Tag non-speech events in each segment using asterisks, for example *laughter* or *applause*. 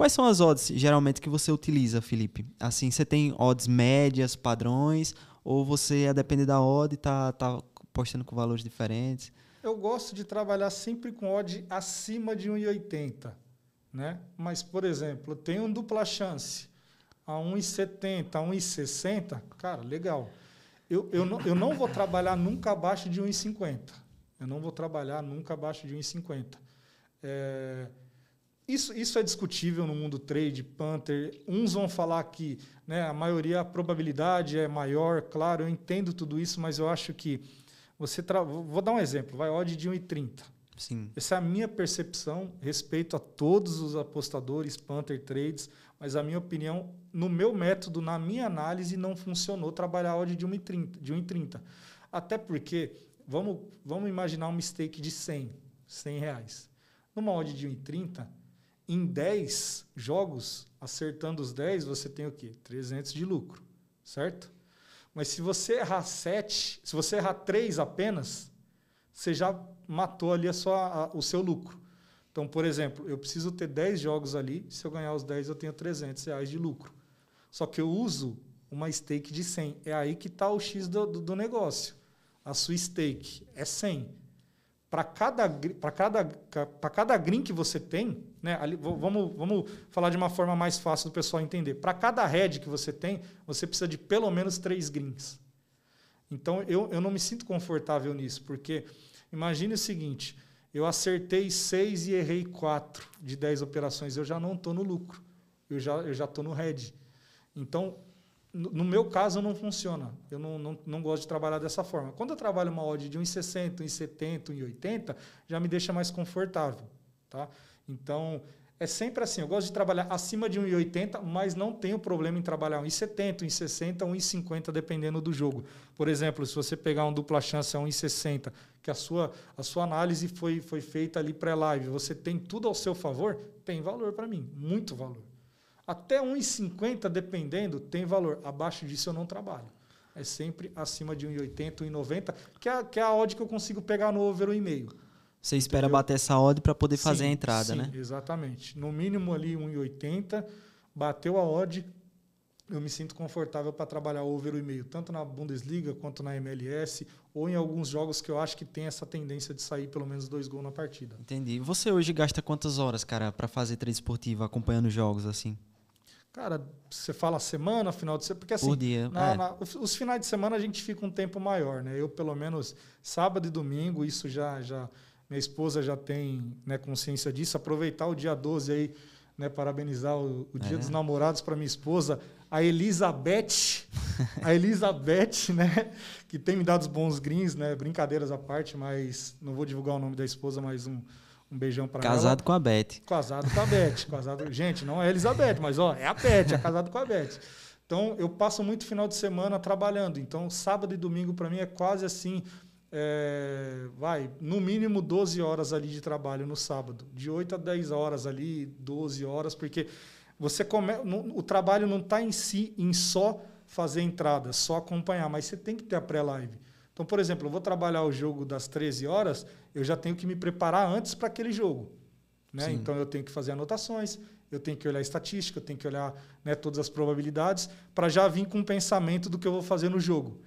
Quais são as odds geralmente que você utiliza, Felipe? Assim, você tem odds médias, padrões, ou você, a depender da odd, está tá postando com valores diferentes? Eu gosto de trabalhar sempre com odd acima de 1,80, né? Mas, por exemplo, eu tenho um dupla chance a 1,70, 1,60, cara, legal. Eu, eu, não, eu não vou trabalhar nunca abaixo de 1,50. Eu não vou trabalhar nunca abaixo de 1,50. É isso, isso é discutível no mundo trade, Panther. Uns vão falar que né, a maioria, a probabilidade é maior, claro, eu entendo tudo isso, mas eu acho que você. Tra... Vou dar um exemplo, vai odd de 1,30. Sim. Essa é a minha percepção, respeito a todos os apostadores, Panther Trades, mas a minha opinião, no meu método, na minha análise, não funcionou trabalhar odd de 1,30. De 1,30. Até porque, vamos, vamos imaginar um mistake de 100, 100 reais. Numa odd de 1,30 em 10 jogos, acertando os 10, você tem o quê? 300 de lucro, certo? Mas se você errar 7, se você errar 3 apenas, você já matou ali a sua, a, o seu lucro. Então, por exemplo, eu preciso ter 10 jogos ali, se eu ganhar os 10, eu tenho 300 reais de lucro. Só que eu uso uma stake de 100. É aí que está o X do, do, do negócio. A sua stake é 100 para cada, para cada, para cada green que você tem, né, ali, vamos, vamos falar de uma forma mais fácil do pessoal entender. Para cada red que você tem, você precisa de pelo menos três greens. Então eu, eu não me sinto confortável nisso, porque imagine o seguinte: eu acertei seis e errei quatro de dez operações, eu já não estou no lucro, eu já estou já estou no red Então no meu caso não funciona. Eu não, não, não, gosto de trabalhar dessa forma. Quando eu trabalho uma odd de 1,60, 1,70, 1,80, já me deixa mais confortável, tá? Então, é sempre assim, eu gosto de trabalhar acima de 1,80, mas não tenho problema em trabalhar 1,70, 1,60, 1,50 dependendo do jogo. Por exemplo, se você pegar um dupla chance a 1,60, que a sua a sua análise foi foi feita ali pré-live, você tem tudo ao seu favor, tem valor para mim, muito valor. Até 1,50, dependendo, tem valor. Abaixo disso eu não trabalho. É sempre acima de 1,80, 1,90, que é, que é a odd que eu consigo pegar no over 1,5. Você espera Entendeu? bater essa odd para poder sim, fazer a entrada, sim, né? Exatamente. No mínimo ali 1,80, bateu a odd, eu me sinto confortável para trabalhar over e meio, tanto na Bundesliga quanto na MLS, ou em alguns jogos que eu acho que tem essa tendência de sair pelo menos dois gols na partida. Entendi. Você hoje gasta quantas horas, cara, para fazer treino esportivo acompanhando jogos assim? Cara, você fala semana, final de semana, porque assim, na, é. na, os, finais de semana a gente fica um tempo maior, né? Eu, pelo menos, sábado e domingo, isso já, já minha esposa já tem né, consciência disso. Aproveitar o dia 12 aí, né? Parabenizar o, o Dia é. dos Namorados para minha esposa, a Elizabeth, *laughs* a Elizabeth, né? Que tem me dado os bons grins, né? Brincadeiras à parte, mas não vou divulgar o nome da esposa, mais um um beijão para ela. Casado com a Beth. Casado com a Beth. casado... *laughs* Gente, não é a Elizabeth, mas ó, é a Beth, é casado com a Beth. Então, eu passo muito final de semana trabalhando. Então, sábado e domingo para mim é quase assim. É, vai, no mínimo 12 horas ali de trabalho no sábado. De 8 a 10 horas ali, 12 horas, porque você come, o trabalho não está em si, em só fazer entrada, só acompanhar, mas você tem que ter a pré-live. Então, por exemplo, eu vou trabalhar o jogo das 13 horas, eu já tenho que me preparar antes para aquele jogo. Né? Então, eu tenho que fazer anotações, eu tenho que olhar a estatística, eu tenho que olhar né, todas as probabilidades, para já vir com um pensamento do que eu vou fazer no jogo.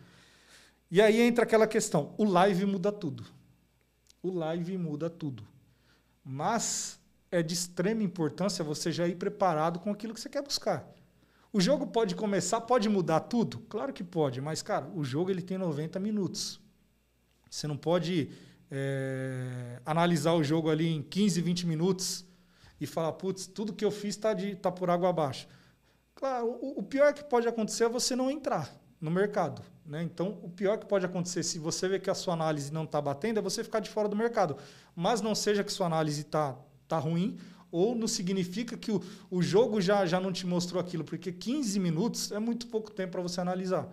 E aí entra aquela questão: o live muda tudo. O live muda tudo. Mas é de extrema importância você já ir preparado com aquilo que você quer buscar. O jogo pode começar, pode mudar tudo? Claro que pode, mas, cara, o jogo ele tem 90 minutos. Você não pode é, analisar o jogo ali em 15, 20 minutos e falar, putz, tudo que eu fiz está tá por água abaixo. Claro, o, o pior que pode acontecer é você não entrar no mercado. Né? Então, o pior que pode acontecer, se você vê que a sua análise não está batendo, é você ficar de fora do mercado. Mas não seja que sua análise está tá ruim ou não significa que o, o jogo já, já não te mostrou aquilo, porque 15 minutos é muito pouco tempo para você analisar.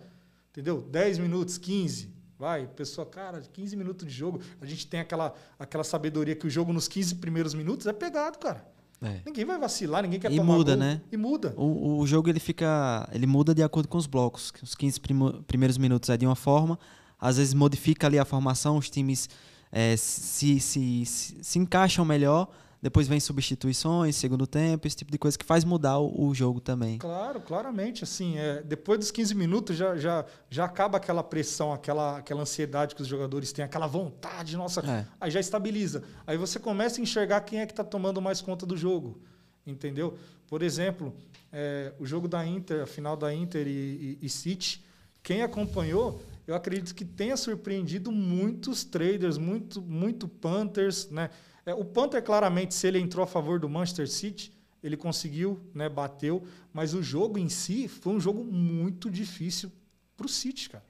Entendeu? 10 minutos, 15. Vai, pessoa, cara, 15 minutos de jogo. A gente tem aquela, aquela sabedoria que o jogo nos 15 primeiros minutos é pegado, cara. É. Ninguém vai vacilar, ninguém quer e tomar muda, gol, né? E muda. O, o jogo ele fica, ele muda de acordo com os blocos. Os 15 primo, primeiros minutos é de uma forma, às vezes modifica ali a formação, os times é, se, se, se, se encaixam melhor depois vem substituições, segundo tempo, esse tipo de coisa que faz mudar o, o jogo também. Claro, claramente, assim, é, depois dos 15 minutos já, já, já acaba aquela pressão, aquela, aquela ansiedade que os jogadores têm, aquela vontade, nossa, é. aí já estabiliza. Aí você começa a enxergar quem é que está tomando mais conta do jogo, entendeu? Por exemplo, é, o jogo da Inter, a final da Inter e, e, e City, quem acompanhou eu acredito que tenha surpreendido muitos traders, muito, muito Panthers. Né? É, o Panther, claramente, se ele entrou a favor do Manchester City, ele conseguiu, né, bateu, mas o jogo em si foi um jogo muito difícil para o City, cara.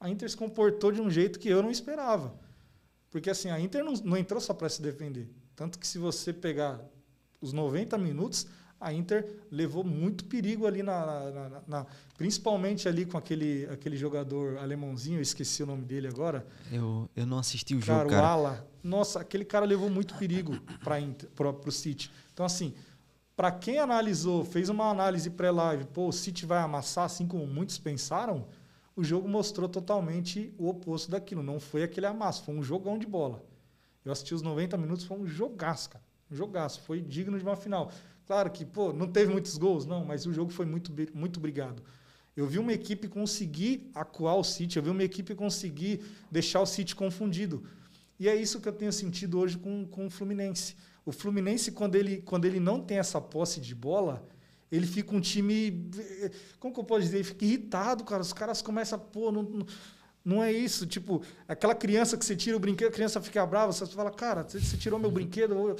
A Inter se comportou de um jeito que eu não esperava. Porque assim, a Inter não, não entrou só para se defender. Tanto que se você pegar os 90 minutos, a Inter levou muito perigo ali, na, na, na, na, principalmente ali com aquele, aquele jogador alemãozinho, eu esqueci o nome dele agora. Eu, eu não assisti o cara, jogo, cara. O Ala. Nossa, aquele cara levou muito perigo para o City. Então, assim, para quem analisou, fez uma análise pré-live, pô, o City vai amassar, assim como muitos pensaram, o jogo mostrou totalmente o oposto daquilo. Não foi aquele amasso, foi um jogão de bola. Eu assisti os 90 minutos, foi um jogaço, cara. Um jogaço, foi digno de uma final. Claro que, pô, não teve muitos gols, não, mas o jogo foi muito, muito brigado. Eu vi uma equipe conseguir acuar o City, eu vi uma equipe conseguir deixar o City confundido. E é isso que eu tenho sentido hoje com, com o Fluminense. O Fluminense, quando ele, quando ele não tem essa posse de bola, ele fica um time. Como que eu posso dizer? Ele fica irritado, cara. Os caras começam, pô, não, não, não é isso. Tipo, aquela criança que você tira o brinquedo, a criança fica brava, você fala, cara, você tirou meu brinquedo,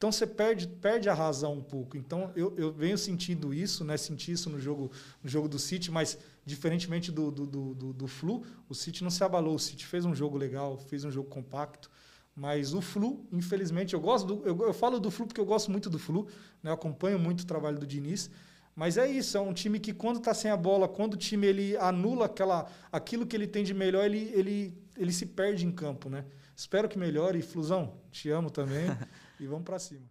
então você perde, perde a razão um pouco. Então eu, eu venho sentindo isso, né? Senti isso no jogo, no jogo do City, mas diferentemente do, do, do, do Flu, o City não se abalou. O City fez um jogo legal, fez um jogo compacto. Mas o Flu, infelizmente, eu gosto do, eu, eu, falo do Flu porque eu gosto muito do Flu, né? acompanho muito o trabalho do Diniz. Mas é isso, é um time que quando está sem a bola, quando o time ele anula aquela, aquilo que ele tem de melhor, ele, ele, ele se perde em campo, né? Espero que melhore. Flusão, te amo também. *laughs* E vamos para cima.